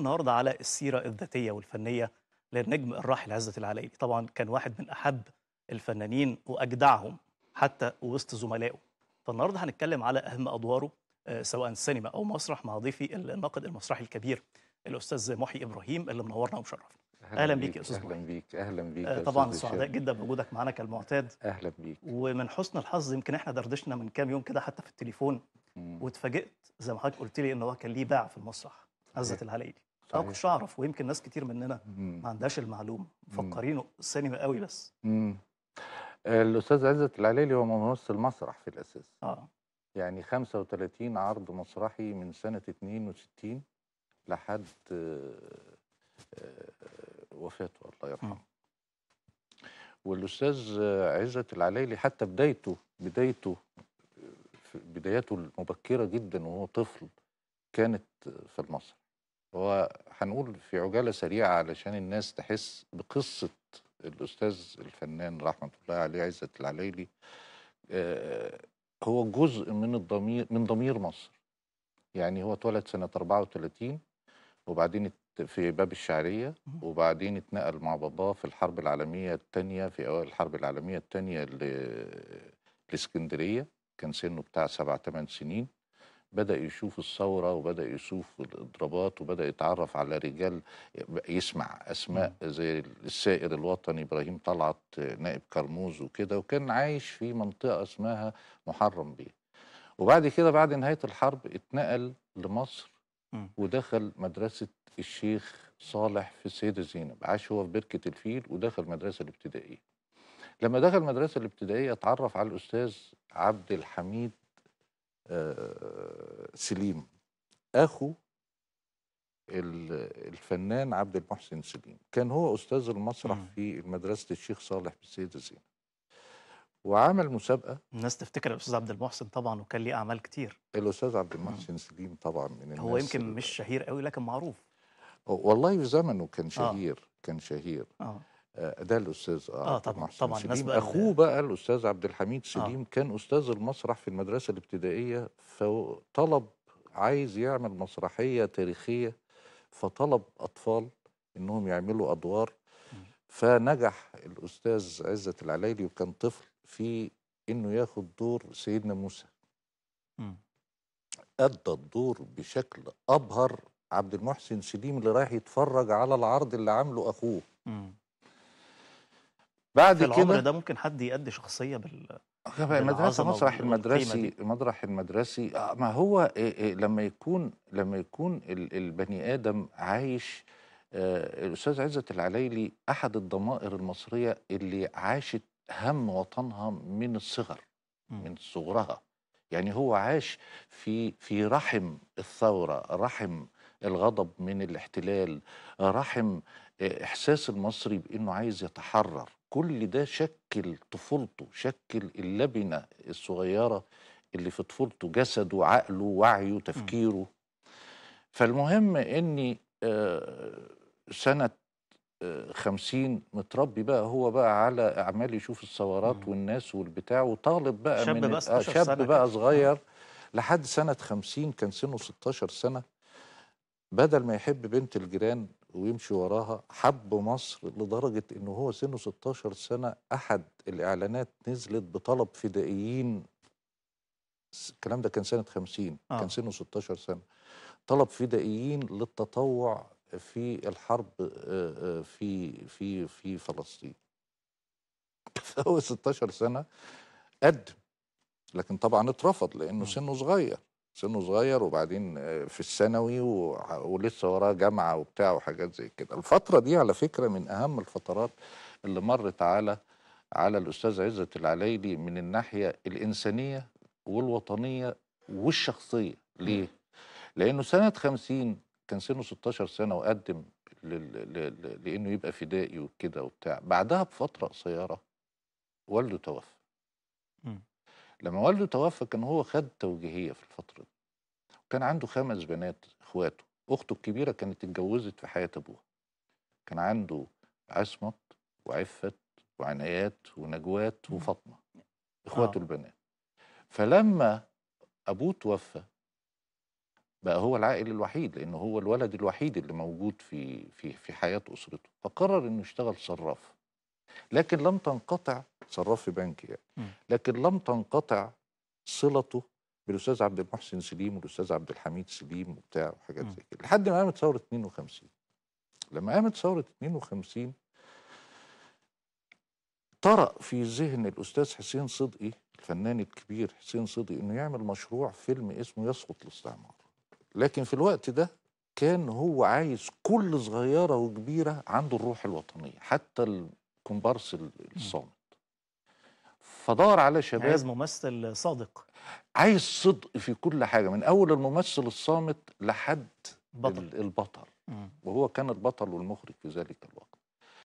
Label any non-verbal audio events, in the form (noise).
النهارده على السيره الذاتيه والفنيه للنجم الراحل عزت العلايلي طبعا كان واحد من احب الفنانين واجدعهم حتى وسط زملائه فالنهارده هنتكلم على اهم ادواره آه، سواء سينما او مسرح مع ضيفي الناقد المسرحي الكبير الاستاذ محي ابراهيم اللي منورنا ومشرفنا اهلا, بيك يا استاذ محي اهلا بيك اهلا بيك آه، طبعا سعداء جدا بوجودك معانا كالمعتاد اهلا بيك ومن حسن الحظ يمكن احنا دردشنا من كام يوم كده حتى في التليفون واتفاجئت زي ما حضرتك قلت لي ان هو كان ليه باع في المسرح عزت إيه؟ العلايلي انا كنتش اعرف ويمكن ناس كتير مننا ما عندهاش المعلومه مفكرينه سينما قوي بس مم. الاستاذ عزت العليلي هو ممثل مسرح في الاساس اه يعني 35 عرض مسرحي من سنه 62 لحد آه، وفاته الله يرحمه والاستاذ عزت العليلي حتى بدايته بدايته بداياته المبكره جدا وهو طفل كانت في المسرح هو هنقول في عجاله سريعه علشان الناس تحس بقصه الاستاذ الفنان رحمه الله عليه عزت العليلي آه، هو جزء من الضمير من ضمير مصر يعني هو اتولد سنه 34 وبعدين في باب الشعريه وبعدين اتنقل مع باباه في الحرب العالميه الثانيه في اوائل الحرب العالميه الثانيه لاسكندريه كان سنه بتاع سبع ثمان سنين بدا يشوف الثوره وبدا يشوف الاضرابات وبدا يتعرف على رجال يسمع اسماء زي السائر الوطني ابراهيم طلعت نائب كرموز وكده وكان عايش في منطقه اسمها محرم بيه وبعد كده بعد نهايه الحرب اتنقل لمصر ودخل مدرسه الشيخ صالح في السيده زينب عاش هو في بركه الفيل ودخل مدرسه الابتدائيه لما دخل المدرسة الابتدائية اتعرف على الأستاذ عبد الحميد آه، سليم اخو الفنان عبد المحسن سليم كان هو استاذ المسرح في مدرسه الشيخ صالح بالسيده زينب وعمل مسابقه الناس تفتكر الاستاذ عبد المحسن طبعا وكان ليه اعمال كتير الاستاذ عبد المحسن سليم طبعا من الناس هو يمكن مش شهير قوي لكن معروف والله في زمنه كان آه. شهير آه. كان شهير آه. آه، ده الاستاذ اه طبعا طبعا سليم اخوه بقى الاستاذ عبد الحميد آه. سليم آه. كان استاذ المسرح في المدرسه الابتدائيه فطلب عايز يعمل مسرحيه تاريخيه فطلب اطفال انهم يعملوا ادوار فنجح الاستاذ عزت العلايلي وكان طفل في انه ياخد دور سيدنا موسى م. ادى الدور بشكل ابهر عبد المحسن سليم اللي رايح يتفرج على العرض اللي عامله اخوه م. بعد في العمر ده ممكن حد يأدي شخصيه بال المدرسه مسرح المدرسي المطرح المدرسي آه، ما هو آه، آه، لما يكون لما يكون البني ادم عايش الاستاذ عزت العلايلي احد الضمائر المصريه اللي عاشت هم وطنها من الصغر من صغرها يعني هو عاش في في رحم الثوره رحم الغضب من الاحتلال رحم احساس المصري بانه عايز يتحرر كل ده شكل طفولته شكل اللبنة الصغيرة اللي في طفولته جسده عقله وعيه تفكيره فالمهم اني آه، سنة آه، خمسين متربي بقى هو بقى على أعمال يشوف الثورات والناس والبتاع وطالب بقى شاب من بس آه، شاب سنة بقى صغير لحد سنة خمسين كان سنه 16 سنة بدل ما يحب بنت الجيران ويمشي وراها حب مصر لدرجة أنه هو سنه 16 سنة أحد الإعلانات نزلت بطلب فدائيين الكلام ده كان سنة 50 آه. كان سنه 16 سنة طلب فدائيين للتطوع في الحرب آه، آه، في في في فلسطين فهو (laughs) 16 سنة قدم لكن طبعا اترفض لأنه آه. سنه صغير سنه صغير وبعدين آه، في الثانوي ولسه وراه جامعه وبتاع وحاجات زي كده الفتره دي على فكره من اهم الفترات اللي مرت على على الاستاذ عزت العلايلي من الناحيه الانسانيه والوطنيه والشخصيه ليه لانه سنه 50 كان سنه 16 سنه وقدم لانه يبقى فدائي وكده وبتاع بعدها بفتره قصيره والده توفى لما والده توفى كان هو خد توجيهيه في الفتره دي وكان عنده خمس بنات اخواته اخته الكبيره كانت اتجوزت في حياه ابوها كان عنده عصمت وعفت وعنايات ونجوات وفاطمه آه. اخواته آه. البنات فلما ابوه توفى بقى هو العائل الوحيد لان هو الولد الوحيد اللي موجود في في في حياه اسرته فقرر انه يشتغل صراف لكن لم تنقطع صراف في بنك يعني لكن لم تنقطع صلته بالاستاذ عبد المحسن سليم والاستاذ عبد الحميد سليم وبتاع وحاجات زي كده لحد ما قامت ثوره 52 لما قامت ثوره 52 طرأ في ذهن الاستاذ حسين صدقي الفنان الكبير حسين صدقي انه يعمل مشروع فيلم اسمه يسقط الاستعمار لكن في الوقت ده كان هو عايز كل صغيره وكبيره عنده الروح الوطنيه حتى الكومبارس الصامت فدور على يعني شباب عايز ممثل صادق عايز صدق في كل حاجه من اول الممثل الصامت لحد بطل. البطل مم. وهو كان البطل والمخرج في ذلك الوقت